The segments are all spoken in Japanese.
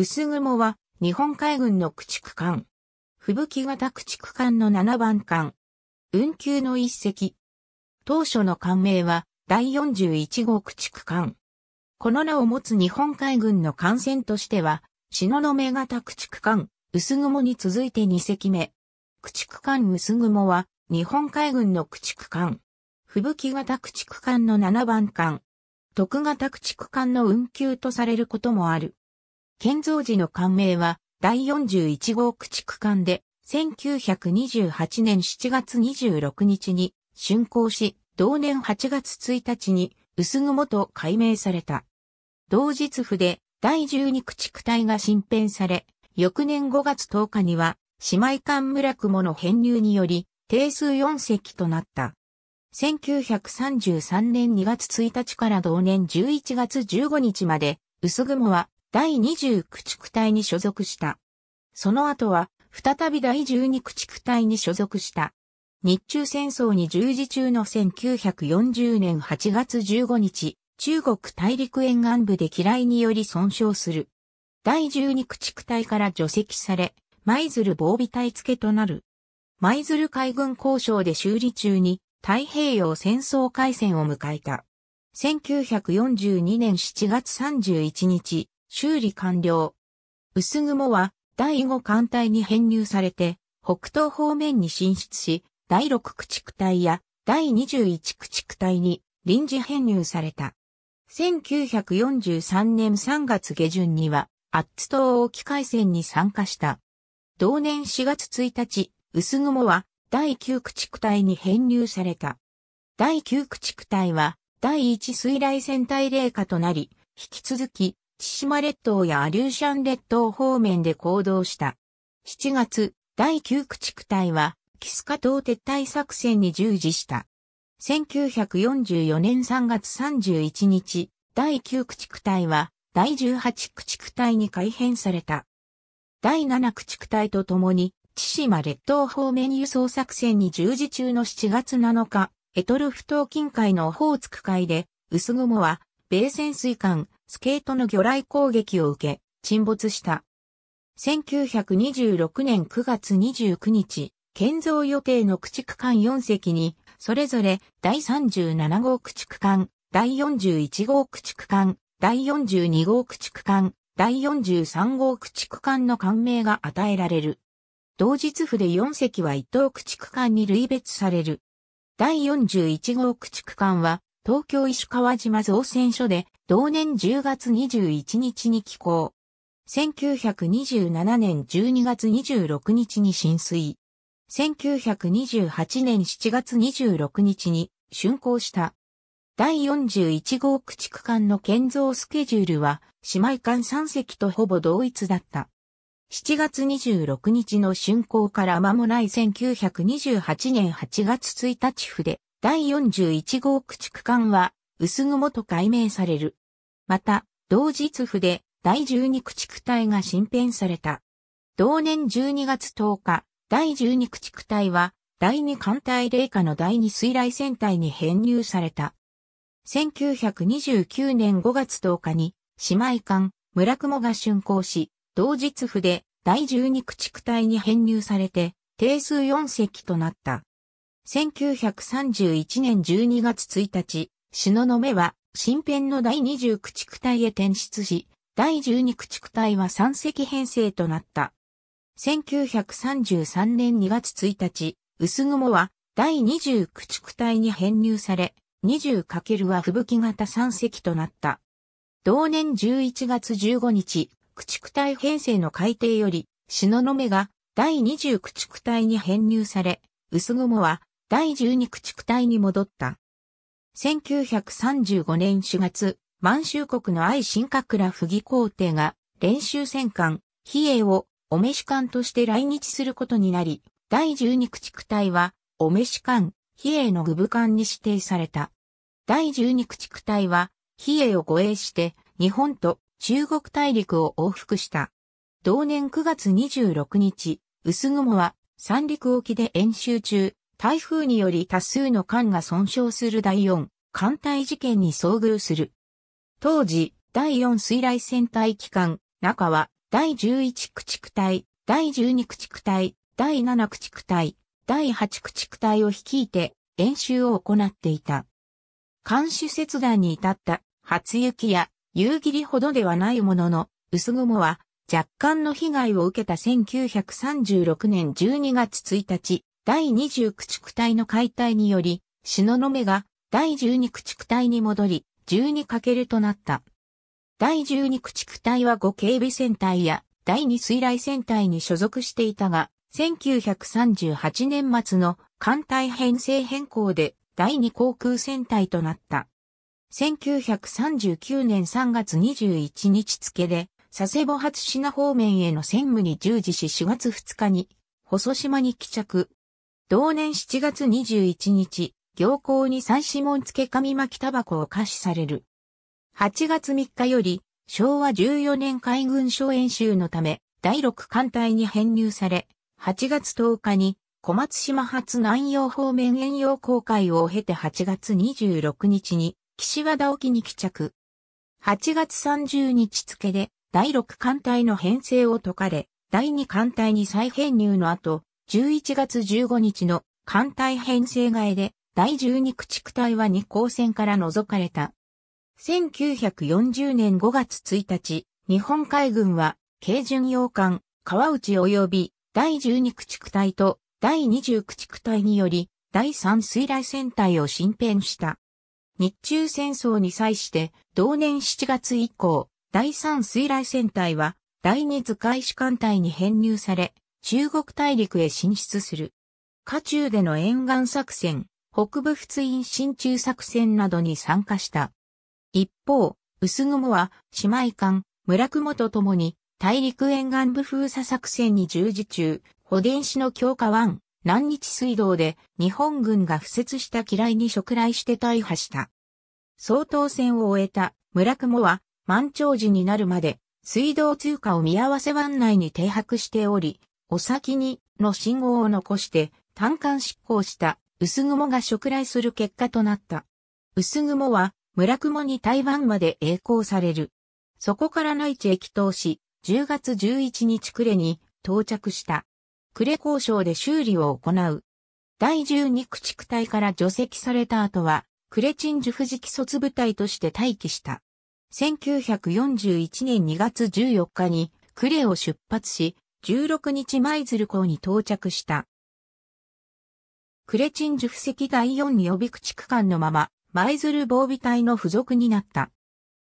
薄雲は日本海軍の駆逐艦。吹雪型駆逐艦の7番艦。運休の一隻。当初の艦名は第41号駆逐艦。この名を持つ日本海軍の艦船としては、の目型駆逐艦、薄雲に続いて2隻目。駆逐艦薄雲は、日本海軍の駆逐艦。吹雪型駆逐艦の7番艦。徳型駆逐艦の運休とされることもある。建造時の艦名は第41号駆逐艦で、1928年7月26日に竣工し、同年8月1日に薄雲と改名された。同日府で第12駆逐隊が新編され、翌年5月10日には姉妹艦村雲の編入により定数4隻となった。1933年2月1日から同年11月15日まで、薄雲は第29駆隊に所属した。その後は、再び第12駆逐隊に所属した。日中戦争に従事中の1940年8月15日、中国大陸沿岸部で機雷により損傷する。第12駆逐隊から除籍され、舞鶴防備隊付けとなる。舞鶴海軍交渉で修理中に太平洋戦争開戦を迎えた。1942年7月31日、修理完了。薄雲は第5艦隊に編入されて、北東方面に進出し、第6駆逐隊や第21駆逐隊に臨時編入された。1943年3月下旬には、アッツ島沖海戦に参加した。同年4月1日、薄雲は第9駆逐隊に編入された。第9駆逐隊は第1水雷戦隊霊下となり、引き続き千島列島やアリューシャン列島方面で行動した。7月、第9駆逐隊は、キスカ島撤退作戦に従事した。1944年3月31日、第9駆逐隊は、第18駆逐隊に改編された。第7駆逐隊とともに、千島列島方面輸送作戦に従事中の7月7日、エトルフ島近海のオホーツク海で、薄雲は、米潜水艦、スケートの魚雷攻撃を受け、沈没した。1926年9月29日、建造予定の駆逐艦4隻に、それぞれ第37号駆逐艦、第41号駆逐艦、第42号駆逐艦、第43号駆逐艦の艦名が与えられる。同日府で4隻は一等駆逐艦に類別される。第41号駆逐艦は、東京石川島造船所で同年10月21日に寄港。1927年12月26日に浸水。1928年7月26日に竣工した。第41号駆逐艦の建造スケジュールは姉妹艦3隻とほぼ同一だった。7月26日の竣工から間もない1928年8月1日府で第41号駆逐艦は薄雲と改名される。また、同日府で第十二駆逐隊が新編された。同年12月10日、第十二駆逐隊は、第二艦隊霊下の第二水雷戦隊に編入された。1929年5月10日に、姉妹艦、村雲が竣工し、同日府で第十二駆逐隊に編入されて、定数4隻となった。1931年12月1日、篠の目は新編の第20駆逐隊へ転出し、第12駆逐隊は3隻編成となった。1933年2月1日、薄雲は第20駆逐隊に編入され、20× は吹雪型3隻となった。同年11月15日、駆逐隊編成の改定より、篠の目が第20駆逐隊に編入され、薄雲は第12駆逐隊に戻った。1935年4月、満州国の愛新閣羅不義皇帝が練習戦艦、比叡をお召し艦として来日することになり、第十二駆逐隊は、お召し艦、比叡の具部艦に指定された。第十二駆逐隊は、比叡を護衛して、日本と中国大陸を往復した。同年9月26日、薄雲は三陸沖で演習中、台風により多数の艦が損傷する第四艦隊事件に遭遇する。当時、第四水雷戦隊機関、中は、第11駆逐隊、第12駆逐隊、第7駆逐隊、第8駆逐隊を率いて演習を行っていた。艦視切断に至った初雪や夕霧ほどではないものの、薄雲は若干の被害を受けた1936年12月1日、第29駆隊の解体により、の目が第12駆逐隊に戻り、12かけるとなった。第12駆逐隊は5警備戦隊や第2水雷戦隊に所属していたが、1938年末の艦隊編成変更で第2航空戦隊となった。1939年3月21日付で、佐世保初品方面への専務に従事し4月2日に、細島に帰着。同年7月21日、行幸に三指紋付け紙巻きタバコを可視される。8月3日より、昭和14年海軍省演習のため、第6艦隊に編入され、8月10日に、小松島発南洋方面遠洋航海を経て8月26日に、岸和田沖に帰着。8月30日付で、第6艦隊の編成を解かれ、第2艦隊に再編入の後、11月15日の艦隊編成替えで第12駆逐隊は日光線から除かれた。1940年5月1日、日本海軍は軽巡洋艦川内及び第12駆逐隊と第20駆逐隊により第3水雷戦隊を新編した。日中戦争に際して同年7月以降、第3水雷戦隊は第2図海士艦隊に編入され、中国大陸へ進出する。下中での沿岸作戦、北部仏印進駐作戦などに参加した。一方、薄雲は姉妹艦、村雲と共に大陸沿岸部封鎖作戦に従事中、保電子の強化湾、南日水道で日本軍が敷設した機雷に触来して大破した。総統戦を終えた村雲は満潮時になるまで水道通過を見合わせ湾内に停泊しており、お先にの信号を残して単管執行した薄雲が触来する結果となった。薄雲は村雲に台湾まで栄光される。そこから内地へ帰投し、10月11日暮れに到着した。暮れ交渉で修理を行う。第12駆逐隊から除籍された後は、呉鎮守富士既卒部隊として待機した。1941年2月14日にれを出発し、16日舞鶴港に到着した。クレチンジュ布石第4予備駆逐艦のまま、舞鶴防備隊の付属になった。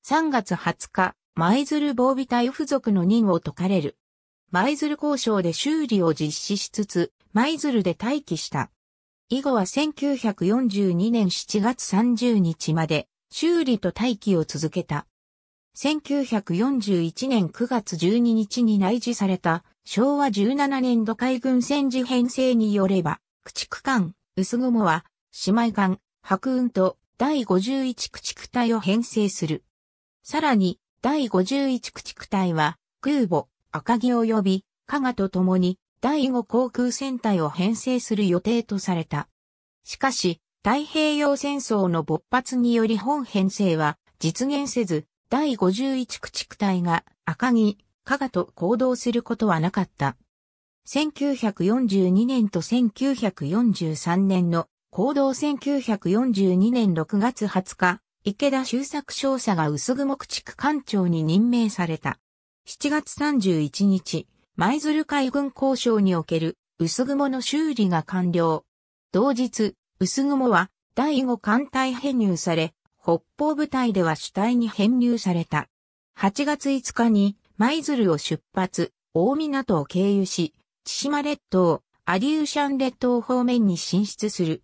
3月20日、舞鶴防備隊付属の任を解かれる。舞鶴交渉で修理を実施しつつ、舞鶴で待機した。以後は1942年7月30日まで修理と待機を続けた。1941年9月12日に内示された昭和17年度海軍戦時編成によれば、駆逐艦、薄雲は、姉妹艦、白雲と第51駆逐隊を編成する。さらに、第51駆逐隊は、空母、赤城及び、加賀と共に、第5航空戦隊を編成する予定とされた。しかし、太平洋戦争の勃発により本編成は実現せず、第51駆逐隊が赤城、加賀と行動することはなかった。1942年と1943年の行動1942年6月20日、池田修作少佐が薄雲駆逐艦長に任命された。7月31日、舞鶴海軍交渉における薄雲の修理が完了。同日、薄雲は第5艦隊編入され、北方部隊では主体に編入された。8月5日に舞鶴を出発、大港を経由し、千島列島、アリューシャン列島方面に進出する。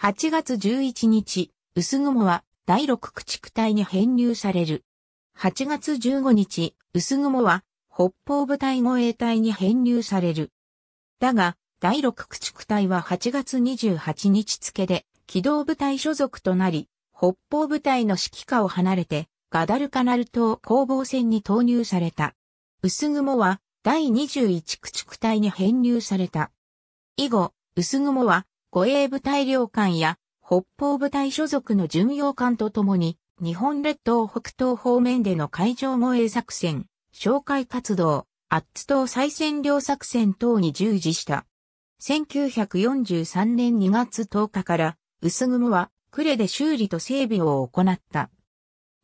8月11日、薄雲は第六駆逐隊に編入される。8月15日、薄雲は北方部隊護衛隊に編入される。だが、第六駆逐隊は8月28日付で、機動部隊所属となり、北方部隊の指揮下を離れて、ガダルカナル島攻防戦に投入された。薄雲は第21駆逐隊に編入された。以後、薄雲は護衛部隊領館や北方部隊所属の巡洋艦とともに日本列島北東方面での海上護衛作戦、紹介活動、アッツ島再占領作戦等に従事した。1943年2月10日から、薄雲は、呉で修理と整備を行った。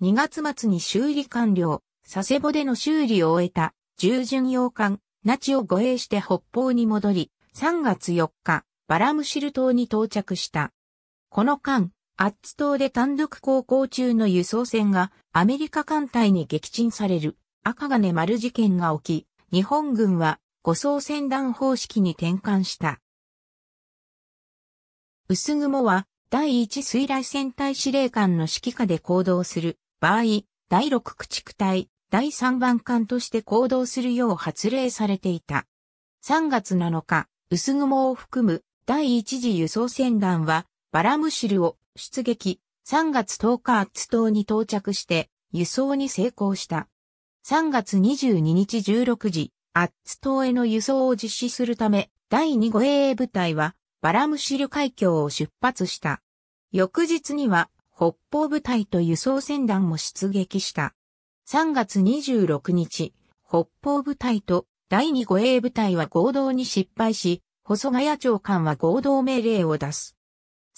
2月末に修理完了、佐世保での修理を終えた、従巡洋艦、那智を護衛して北方に戻り、3月4日、バラムシル島に到着した。この間、アッツ島で単独航行中の輸送船がアメリカ艦隊に撃沈される赤金丸事件が起き、日本軍は護送船団方式に転換した。薄雲は第一水雷戦隊司令官の指揮下で行動する場合、第6駆逐隊、第3番艦として行動するよう発令されていた。3月7日、薄雲を含む第一次輸送船団は、バラムシルを出撃、3月10日アッツ島に到着して、輸送に成功した。3月22日16時、アッツ島への輸送を実施するため、第2護衛部隊は、バラムシル海峡を出発した。翌日には、北方部隊と輸送船団も出撃した。3月26日、北方部隊と第2護衛部隊は合同に失敗し、細谷長官は合同命令を出す。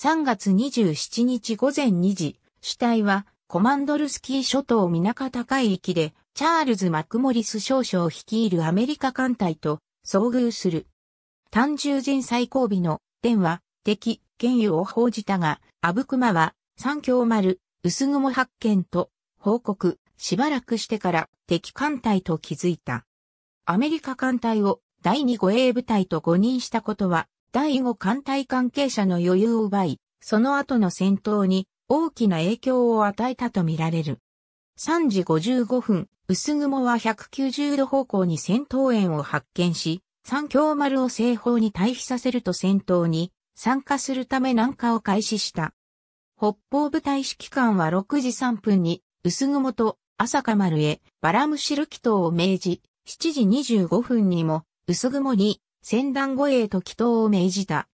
3月27日午前2時、主体はコマンドルスキー諸島港高い域で、チャールズ・マクモリス少将率いるアメリカ艦隊と遭遇する。単獣人最後尾の電は敵、原油を報じたが、アブクマは三京丸、薄雲発見と報告、しばらくしてから敵艦隊と気づいた。アメリカ艦隊を第2護衛部隊と誤認したことは、第5艦隊関係者の余裕を奪い、その後の戦闘に大きな影響を与えたとみられる。3時55分、薄雲は190度方向に戦闘円を発見し、三京丸を西方に退避させると戦闘に参加するため南下を開始した。北方部隊指揮官は6時3分に、薄雲と朝香丸へバラムシル帰島を命じ、7時25分にも、薄雲に、戦団護衛と祈祷を命じた。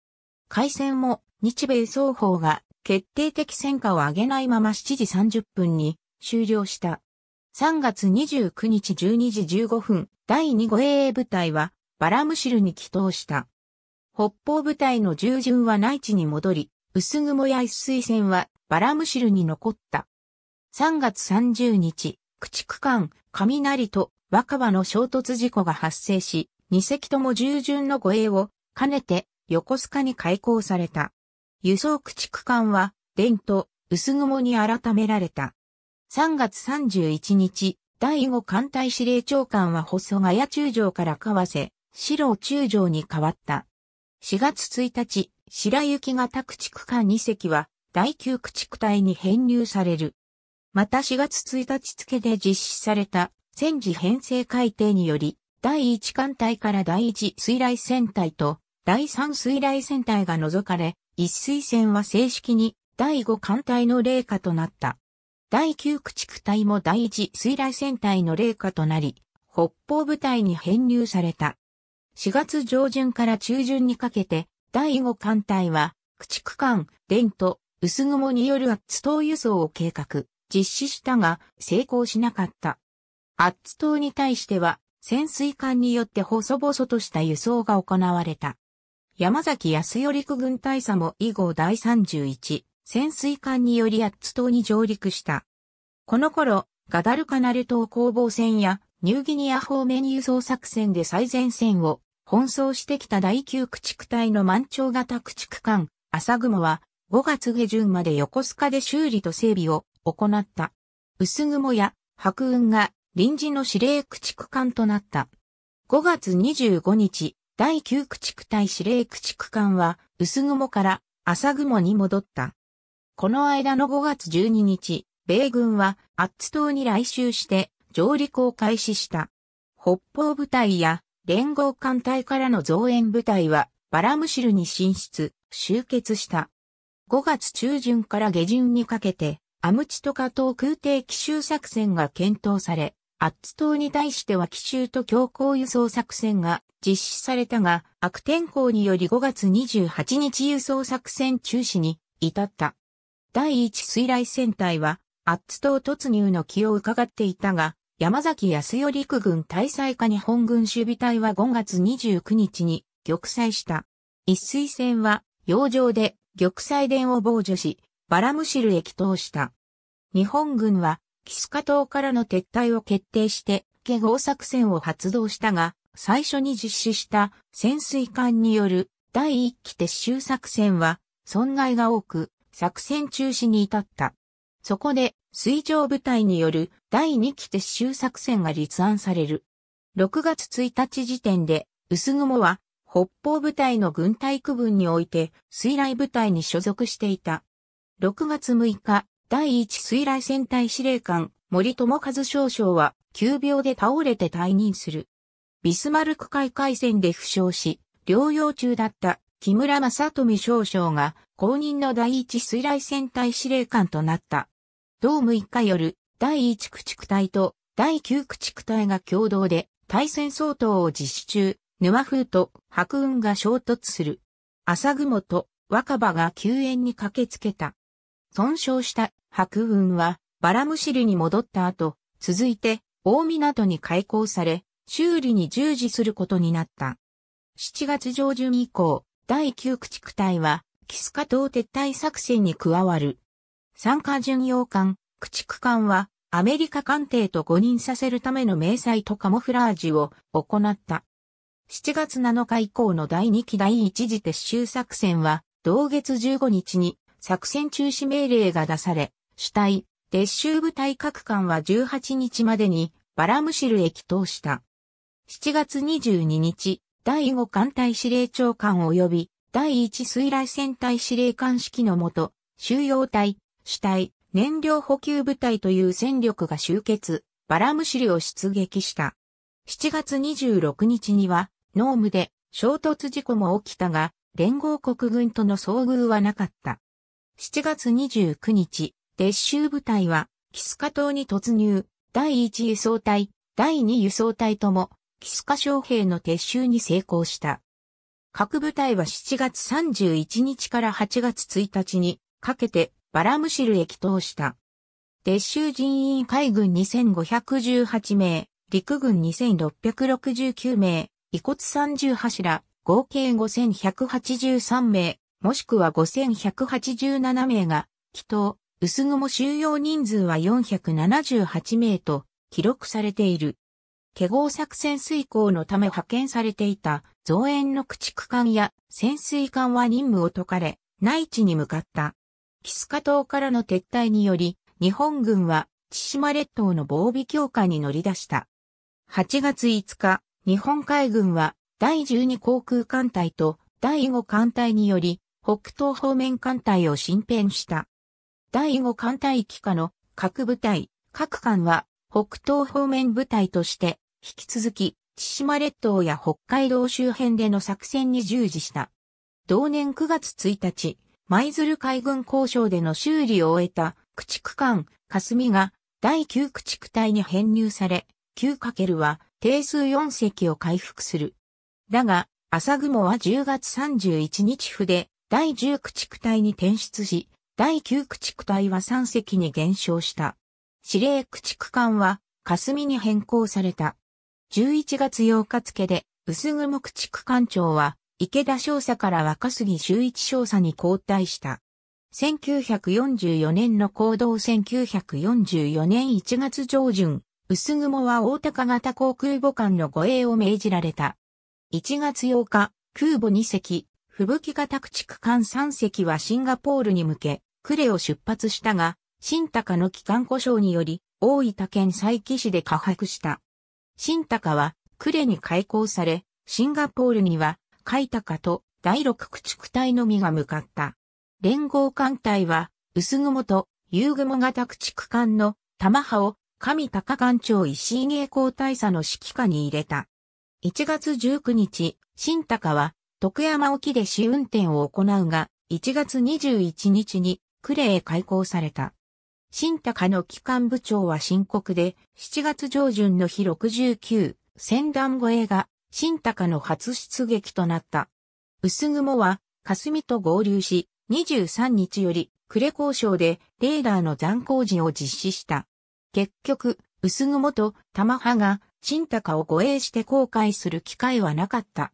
海戦も、日米双方が、決定的戦果を上げないまま7時30分に、終了した。3月29日12時15分、第2護衛部隊は、バラムシルに祈祷した。北方部隊の従順は内地に戻り、薄雲や一水線はバラムシルに残った。3月30日、駆逐艦、雷と若葉の衝突事故が発生し、2隻とも従順の護衛を兼ねて横須賀に開港された。輸送駆逐艦は、伝と薄雲に改められた。3月31日、第5艦隊司令長官は細ヶ谷中将からわ瀬、白中将に変わった。4月1日、白雪型駆逐艦2隻は第9駆逐隊に編入される。また4月1日付で実施された戦時編成改定により、第1艦隊から第1水雷戦隊と第3水雷戦隊が除かれ、一水戦は正式に第5艦隊の霊下となった。第9駆逐隊も第1水雷戦隊の霊下となり、北方部隊に編入された。4月上旬から中旬にかけて、第5艦隊は、駆逐艦、伝と、薄雲による圧島輸送を計画、実施したが、成功しなかった。圧島に対しては、潜水艦によって細々とした輸送が行われた。山崎康代陸軍大佐も以後第31、潜水艦により圧島に上陸した。この頃、ガダルカナル島攻防戦やニューギニア方面輸送作戦で最前線を奔走してきた第9駆逐隊の満潮型駆逐艦、朝雲は、5月下旬まで横須賀で修理と整備を行った。薄雲や白雲が臨時の指令駆逐艦となった。5月25日、第9駆逐隊指令駆逐艦は、薄雲から朝雲に戻った。この間の5月12日、米軍はアッツ島に来襲して上陸を開始した。北方部隊や連合艦隊からの増援部隊はバラムシルに進出、集結した。5月中旬から下旬にかけて、アムチトカ島空挺奇襲作戦が検討され、アッツ島に対しては奇襲と強行輸送作戦が実施されたが、悪天候により5月28日輸送作戦中止に至った。第1水雷戦隊は、アッツ島突入の気を伺っていたが、山崎康代陸軍大災下日本軍守備隊は5月29日に玉砕した。一水戦は、洋上で玉砕電を防除し、バラムシルへ帰投した。日本軍は、キスカ島からの撤退を決定して、下合作戦を発動したが、最初に実施した潜水艦による第1期撤収作戦は、損害が多く、作戦中止に至った。そこで、水上部隊による第2期撤収作戦が立案される。6月1日時点で、薄雲は北方部隊の軍隊区分において水雷部隊に所属していた。6月6日、第1水雷戦隊司令官森友和少将は急病で倒れて退任する。ビスマルク海海戦で負傷し、療養中だった木村正富少将が公認の第一水雷戦隊司令官となった。同6日夜、回第1駆逐隊と第9駆逐隊が共同で対戦相当を実施中、沼風と白雲が衝突する。朝雲と若葉が救援に駆けつけた。損傷した白雲はバラムシルに戻った後、続いて大港に開港され、修理に従事することになった。7月上旬以降、第9駆逐隊は、キスカ島撤退作戦に加わる。参加巡洋艦、駆逐艦は、アメリカ艦艇と誤認させるための迷彩とカモフラージュを行った。7月7日以降の第2期第1次撤収作戦は、同月15日に作戦中止命令が出され、主体、撤収部隊各艦は18日までにバラムシルへ帰投した。7月22日、第5艦隊司令長官及び第1水雷戦隊司令官式のもと、収容隊、主体、燃料補給部隊という戦力が集結、バラムシリを出撃した。7月26日には、ノームで衝突事故も起きたが、連合国軍との遭遇はなかった。7月29日、撤収部隊は、キスカ島に突入、第1輸送隊、第2輸送隊とも、キスカ将兵の撤収に成功した。各部隊は7月31日から8月1日にかけてバラムシルへ帰投した。撤収人員海軍2518名、陸軍2669名、遺骨30柱、合計5183名、もしくは5187名が、祈祷、薄雲収容人数は478名と記録されている。化合作戦遂行のため派遣されていた増援の駆逐艦や潜水艦は任務を解かれ、内地に向かった。キスカ島からの撤退により、日本軍は千島列島の防備強化に乗り出した。8月5日、日本海軍は第12航空艦隊と第5艦隊により、北東方面艦隊を進編した。第5艦隊機下の各部隊、各艦は北東方面部隊として引き続き千島列島や北海道周辺での作戦に従事した。同年9月1日、舞鶴海軍交渉での修理を終えた駆逐艦霞が第9駆逐隊に編入され、9× は定数4隻を回復する。だが、朝雲は10月31日府で第10駆逐隊に転出し、第9駆逐隊は3隻に減少した。司令駆逐艦は霞に変更された。11月8日付で、薄雲駆逐艦長は池田少佐から若杉修一少佐に交代した。1944年の行動1944年1月上旬、薄雲は大高型航空母艦の護衛を命じられた。1月8日、空母2隻、吹雪型駆逐艦3隻はシンガポールに向け、クレを出発したが、新高の機関故障により、大分県佐伯市で下泊した。新高は、クレに開港され、シンガポールには、海鷹と第六駆逐隊のみが向かった。連合艦隊は、薄雲と夕雲型駆逐艦の玉葉を上高艦長石井芸光大佐の指揮下に入れた。1月19日、新高は徳山沖で試運転を行うが、1月21日に呉へ開港された。新高の機関部長は深刻で、7月上旬の日69、戦団越えが新高の初出撃となった。薄雲は、霞と合流し、23日より、呉交渉でレーダーの残光時を実施した。結局、薄雲と玉派が、新高を護衛して航海する機会はなかった。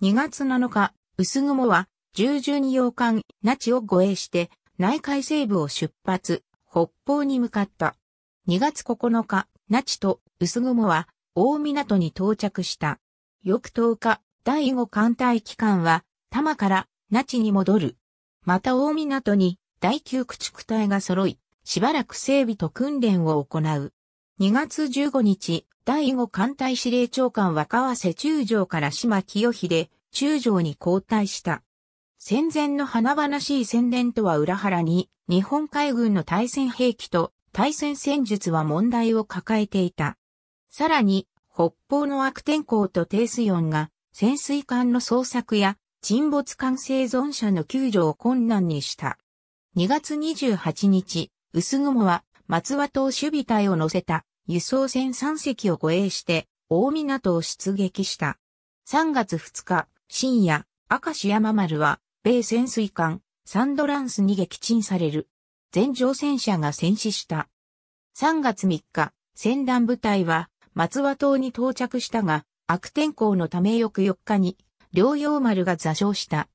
2月7日、薄雲は、従順洋艦、那智を護衛して、内海西部を出発、北方に向かった。2月9日、那智と薄雲は、大港に到着した。翌10日、第5艦隊機関は、多摩から那智に戻る。また大港に第9駆逐隊が揃い、しばらく整備と訓練を行う。2月15日、第5艦隊司令長官は瀬中将から島清秀、中将に交代した。戦前の華々しい宣伝とは裏腹に、日本海軍の対戦兵器と対戦戦術は問題を抱えていた。さらに、北方の悪天候と低水温が潜水艦の捜索や沈没艦生存者の救助を困難にした。2月28日、薄雲は松和島守備隊を乗せた輸送船3隻を護衛して大港を出撃した。3月2日、深夜、明石山丸は米潜水艦サンドランスに撃沈される。全乗船者が戦死した。3月3日、船団部隊は松和島に到着したが、悪天候のため翌4日に、両洋丸が座礁した。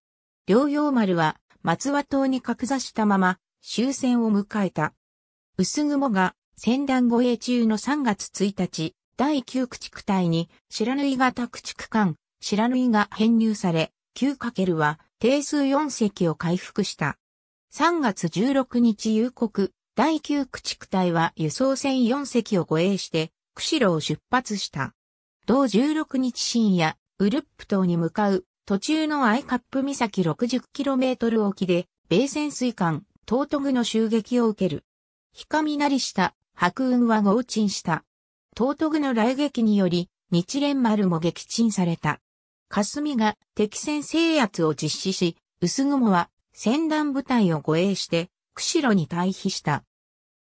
両洋丸は、松和島に格座したまま、終戦を迎えた。薄雲が、戦団護衛中の3月1日、第9駆逐隊に、白縫い型駆逐艦、白縫いが編入され、9× は、定数4隻を回復した。3月16日夕刻、第9駆逐隊は輸送船4隻を護衛して、釧路を出発した。同16日深夜、ウルップ島に向かう途中のアイカップ岬 60km 沖で、米潜水艦、トートグの襲撃を受ける。ひかみなりした白雲は合沈した。トートグの雷撃により、日蓮丸も撃沈された。霞が敵戦制圧を実施し、薄雲は戦団部隊を護衛して、釧路に退避した。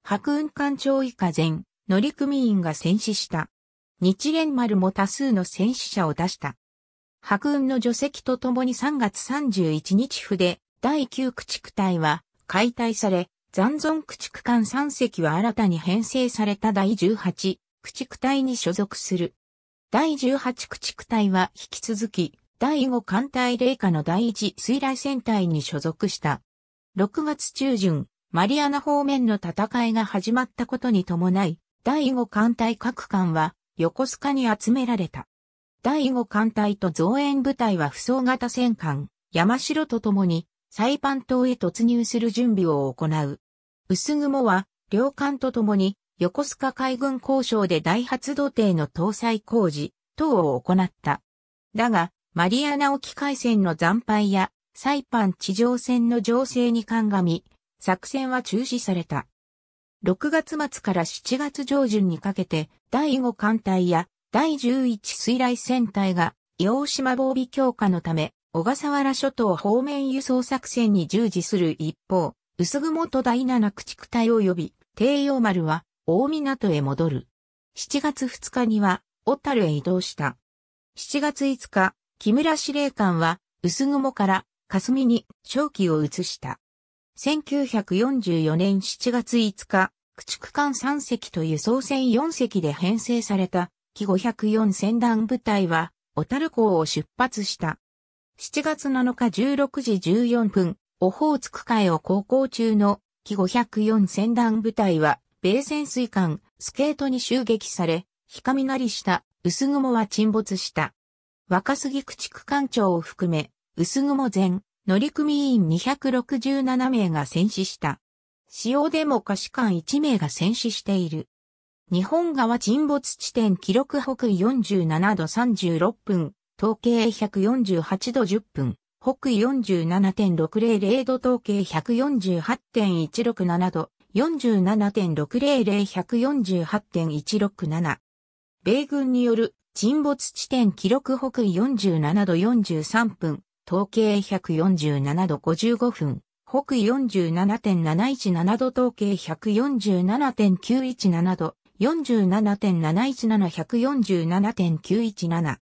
白雲艦長以下前、乗組員が戦死した。日蓮丸も多数の戦死者を出した。白雲の除籍とともに3月31日府で第9駆逐隊は解体され、残存駆逐艦3隻は新たに編成された第18駆逐隊に所属する。第18駆逐隊は引き続き、第5艦隊霊下の第1水雷戦隊に所属した。6月中旬、マリアナ方面の戦いが始まったことに伴い、第5艦隊各艦は横須賀に集められた。第5艦隊と増援部隊は不装型戦艦、山城と共に、サイパン島へ突入する準備を行う。薄雲は、両艦と共に、横須賀海軍交渉で大発土艇の搭載工事等を行った。だが、マリアナ沖海戦の惨敗や、サイパン地上戦の情勢に鑑み、作戦は中止された。6月末から7月上旬にかけて、第5艦隊や第11水雷戦隊が、洋島防備強化のため、小笠原諸島方面輸送作戦に従事する一方、薄雲と第7駆逐隊及び、帝陽丸は、大港へ戻る。7月2日には、小樽へ移動した。7月5日、木村司令官は、薄雲から、霞に、正気を移した。1944年7月5日、駆逐艦3隻という総船4隻で編成された、機504船団部隊は、小樽港を出発した。7月7日16時14分、オホーツク海を航行中の、機504船団部隊は、米潜水艦、スケートに襲撃され、ひかみなりした、薄雲は沈没した。若杉駆逐艦長を含め、薄雲前、乗組員267名が戦死した。使用でも可視官1名が戦死している。日本側沈没地点記録北緯47度36分、統計148度10分、北緯47.600度統計148.167度、47.600-148.167。米軍による沈没地点記録北緯47度43分、東経147度55分、北緯47.717度東経147.917度、47.717147.917。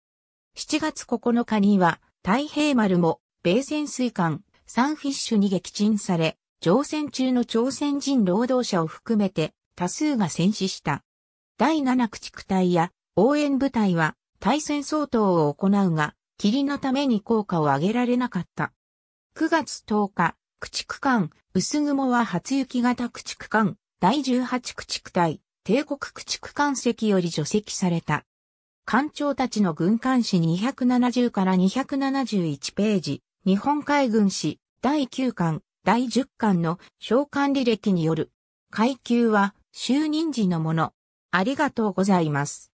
7月9日には、太平丸も、米潜水艦、サンフィッシュに撃沈され、乗船中の朝鮮人労働者を含めて、多数が戦死した。第7駆逐隊や応援部隊は、対戦相当を行うが、霧のために効果を上げられなかった。9月10日、駆逐艦、薄雲は初雪型駆逐艦、第18駆逐隊、帝国駆逐艦席より除籍された。艦長たちの軍艦誌270から271ページ、日本海軍誌第9巻、第10巻の召喚履歴による、階級は就任時のもの。ありがとうございます。